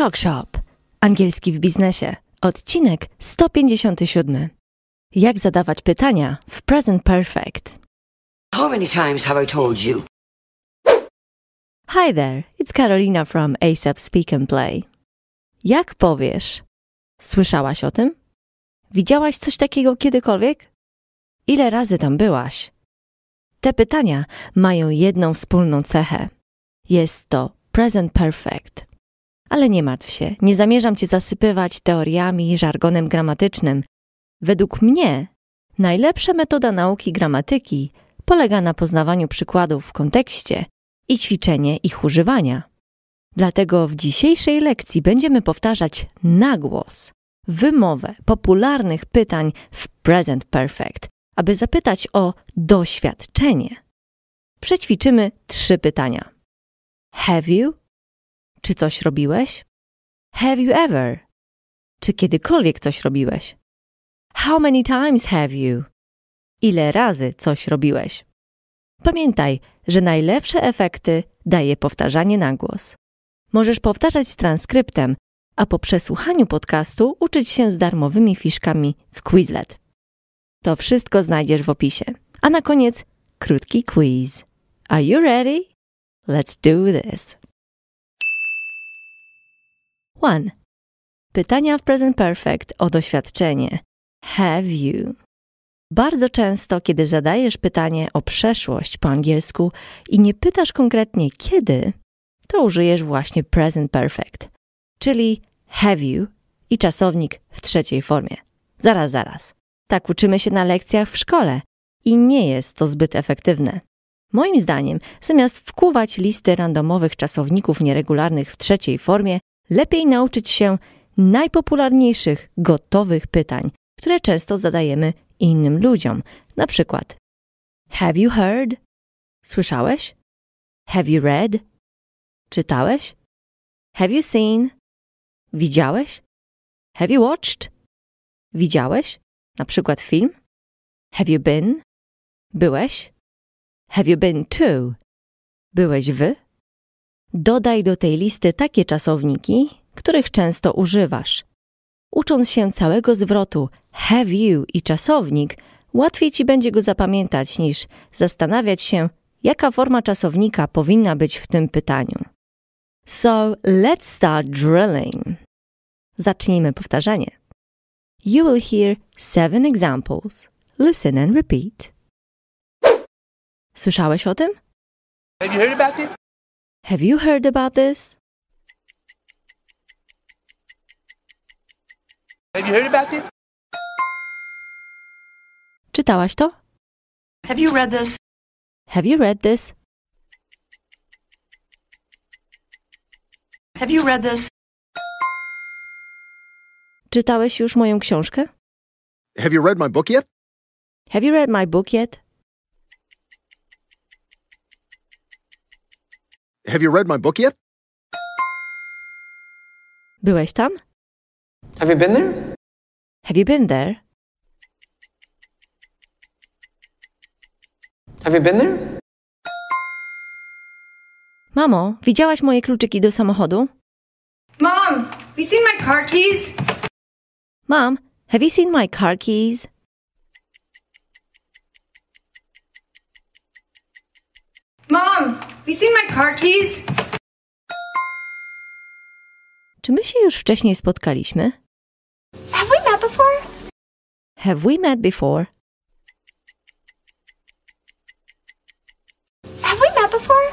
Talk Shop. Angielski w biznesie. Odcinek 157. Jak zadawać pytania w present perfect. How many times have I told you? Hi there, it's Carolina from ASAP Speak and Play. Jak powiesz? Słyszałaś o tym? Widziałaś coś takiego kiedykolwiek? Ile razy tam byłaś? Te pytania mają jedną wspólną cechę. Jest to present perfect. Ale nie martw się, nie zamierzam cię zasypywać teoriami i żargonem gramatycznym. Według mnie najlepsza metoda nauki gramatyki polega na poznawaniu przykładów w kontekście i ćwiczenie ich używania. Dlatego w dzisiejszej lekcji będziemy powtarzać nagłos wymowę popularnych pytań w present perfect, aby zapytać o doświadczenie. Przećwiczymy trzy pytania. Have you? Czy coś robiłeś? Have you ever? Czy kiedykolwiek coś robiłeś? How many times have you? Ile razy coś robiłeś? Pamiętaj, że najlepsze efekty daje powtarzanie na głos. Możesz powtarzać z transkryptem, a po przesłuchaniu podcastu uczyć się z darmowymi fiszkami w Quizlet. To wszystko znajdziesz w opisie. A na koniec krótki quiz. Are you ready? Let's do this. 1. Pytania w present perfect o doświadczenie. Have you? Bardzo często, kiedy zadajesz pytanie o przeszłość po angielsku i nie pytasz konkretnie kiedy, to użyjesz właśnie present perfect, czyli have you i czasownik w trzeciej formie. Zaraz, zaraz. Tak uczymy się na lekcjach w szkole i nie jest to zbyt efektywne. Moim zdaniem, zamiast wkuwać listy randomowych czasowników nieregularnych w trzeciej formie, lepiej nauczyć się najpopularniejszych gotowych pytań, które często zadajemy innym ludziom. Na przykład: Have you heard? Słyszałeś? Have you read? Czytałeś? Have you seen? Widziałeś? Have you watched? Widziałeś? Na przykład film? Have you been? Byłeś? Have you been to? Byłeś w? Dodaj do tej listy takie czasowniki, których często używasz. Ucząc się całego zwrotu have you i czasownik, łatwiej ci będzie go zapamiętać niż zastanawiać się, jaka forma czasownika powinna być w tym pytaniu. So let's start drilling. Zacznijmy powtarzanie. You will hear seven examples. Listen and repeat. Słyszałeś o tym? Have you heard about this? Have you heard about this? Have you heard about this? Czytałaś to? Have you read this? Have you read this? Have you read this? Czytałeś już moją książkę? Have you read my book yet? Have you read my book yet? Have you read my book yet? Byłeś tam? Have you been there? Have you been there? Have you been there? Mamo, widziałaś moje kluczyki do samochodu? Mom, have you seen my car keys? Mom, have you seen my car keys? Mom, have you seen my car keys? Czy my się już wcześniej spotkaliśmy? Have we met before? Have we met before? Have we met before?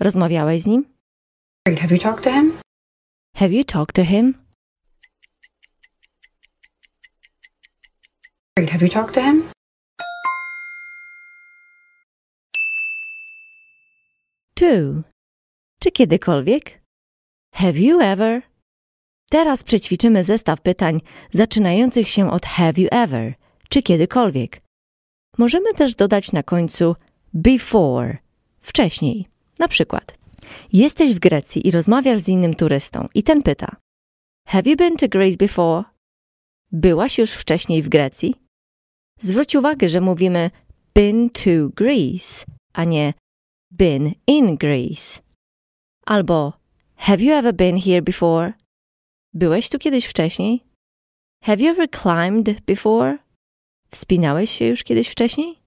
Rozmawiałeś z nim? Have you talked to him? Have you talked to him? Have you talked to him? to? Czy kiedykolwiek? Have you ever? Teraz przećwiczymy zestaw pytań zaczynających się od have you ever, czy kiedykolwiek. Możemy też dodać na końcu before, wcześniej. Na przykład, jesteś w Grecji i rozmawiasz z innym turystą i ten pyta: Have you been to Greece before? Byłaś już wcześniej w Grecji? Zwróć uwagę, że mówimy been to Greece, a nie been in Greece? Albo Have you ever been here before? Byłeś tu kiedyś wcześniej? Have you ever climbed before? Wspinałeś się już kiedyś wcześniej?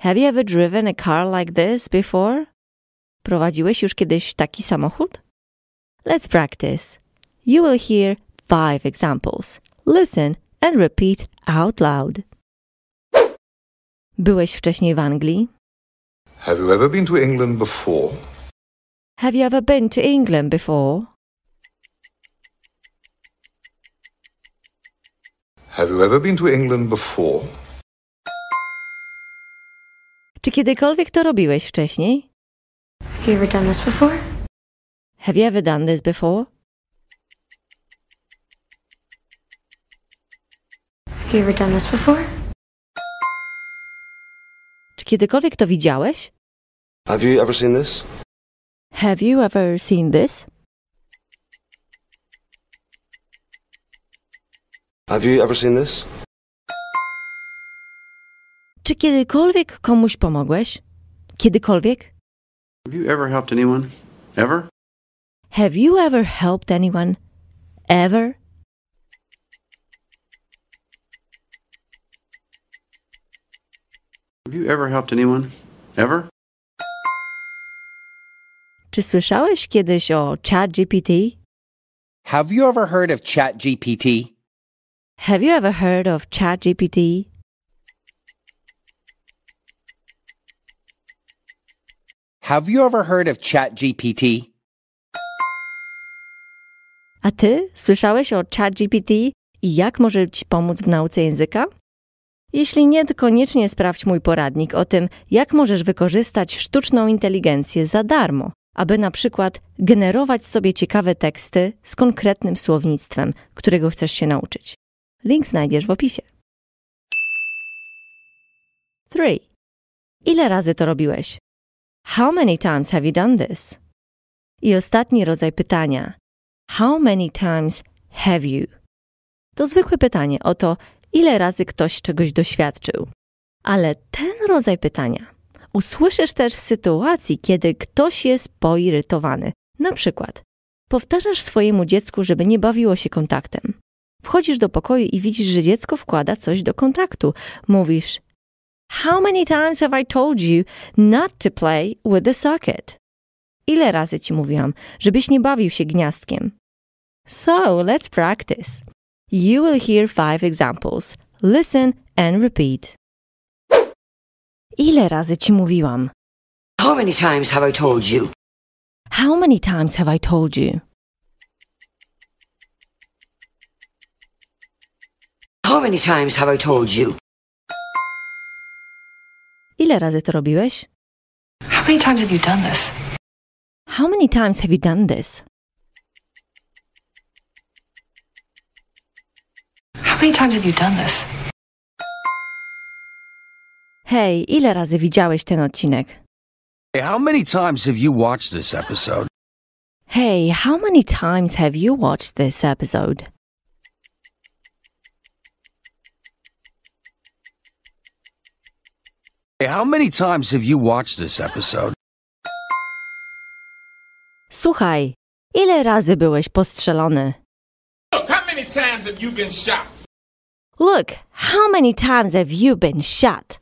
Have you ever driven a car like this before? Prowadziłeś już kiedyś taki samochód? Let's practice. You will hear five examples. Listen and repeat out loud. Byłeś wcześniej w Anglii? Have you ever been to England before? Have you ever been to England before? Have you ever been to England before? Czy kiedykolwiek to robiłeś wcześniej? Have you ever done this before? Have you ever done this before? Have you ever done this before? Kiedykolwiek to widziałeś? Have you ever seen this? Have you ever seen this? Have you ever seen this? Czy kiedykolwiek komuś pomogłeś? Kiedykolwiek? Have you ever helped anyone? Ever? Have you ever helped anyone? Ever? Have you ever helped anyone? Ever? Czy słyszałeś kiedyś o ChatGPT? Have you ever heard of ChatGPT? Have you ever heard of ChatGPT? Have you ever heard of ChatGPT? A ty słyszałeś o ChatGPT i jak może ci pomóc w nauce języka? Jeśli nie, to koniecznie sprawdź mój poradnik o tym, jak możesz wykorzystać sztuczną inteligencję za darmo, aby na przykład generować sobie ciekawe teksty z konkretnym słownictwem, którego chcesz się nauczyć. Link znajdziesz w opisie. 3. Ile razy to robiłeś? How many times have you done this? I ostatni rodzaj pytania. How many times have you? To zwykłe pytanie o to, ile razy ktoś czegoś doświadczył. Ale ten rodzaj pytania usłyszysz też w sytuacji, kiedy ktoś jest poirytowany. Na przykład, powtarzasz swojemu dziecku, żeby nie bawiło się kontaktem. Wchodzisz do pokoju i widzisz, że dziecko wkłada coś do kontaktu. Mówisz: How many times have I told you not to play with the socket? Ile razy ci mówiłam, żebyś nie bawił się gniazdkiem? So, let's practice. You will hear five examples. Listen and repeat. Ile razy ci mówiłam? How many times have I told you? How many times have I told you? How many times have I told you? Ile razy to robiłeś? How many times have you done this? How many times have you done this? many times have you done this? Hej, ile razy widziałeś ten odcinek? Hey, how many times have you watched this episode? Hey, how many times have you watched this episode? Hey, how many times have you watched this episode? Słuchaj, ile razy byłeś postrzelony? Look, how many times have you been shot? Look, how many times have you been shot?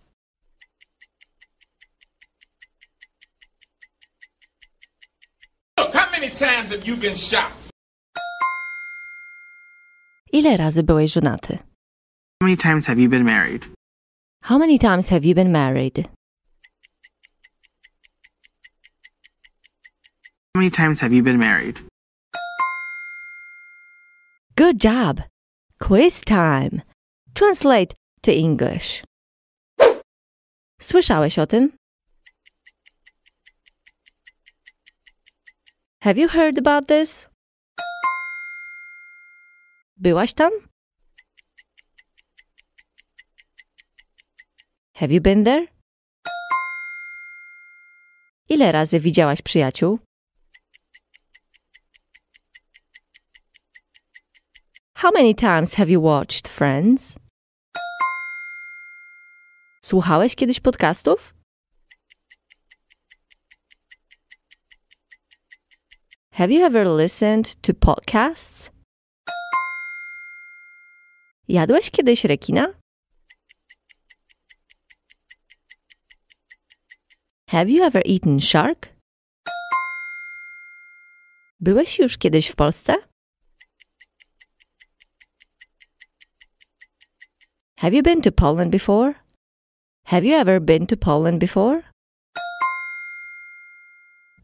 Look, how many times have you been shot? Ile razy byłeś żonaty? How many times have you been married? How many times have you been married? How many times have you been married? Good job! Quiz time! Translate to English. Słyszałeś o tym? Have you heard about this? Byłaś tam? Have you been there? Ile razy widziałaś przyjaciół? How many times have you watched Friends? Słuchałeś kiedyś podcastów? Have you ever listened to podcasts? Jadłeś kiedyś rekina? Have you ever eaten shark? Byłeś już kiedyś w Polsce? Have you been to Poland before? Have you ever been to Poland before?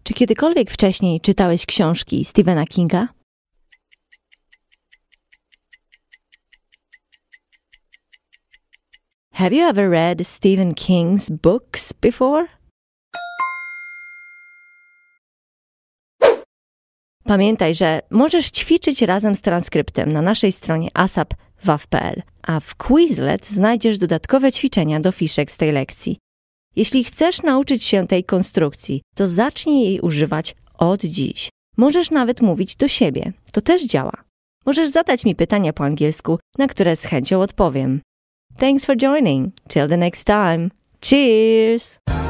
Czy kiedykolwiek wcześniej czytałeś książki Stephena Kinga? Have you ever read Stephen King's books before? Pamiętaj, że możesz ćwiczyć razem z transkryptem na naszej stronie ASAP waw.pl, a w Quizlet znajdziesz dodatkowe ćwiczenia do fiszek z tej lekcji. Jeśli chcesz nauczyć się tej konstrukcji, to zacznij jej używać od dziś. Możesz nawet mówić do siebie, to też działa. Możesz zadać mi pytania po angielsku, na które z chęcią odpowiem. Thanks for joining. Till the next time. Cheers!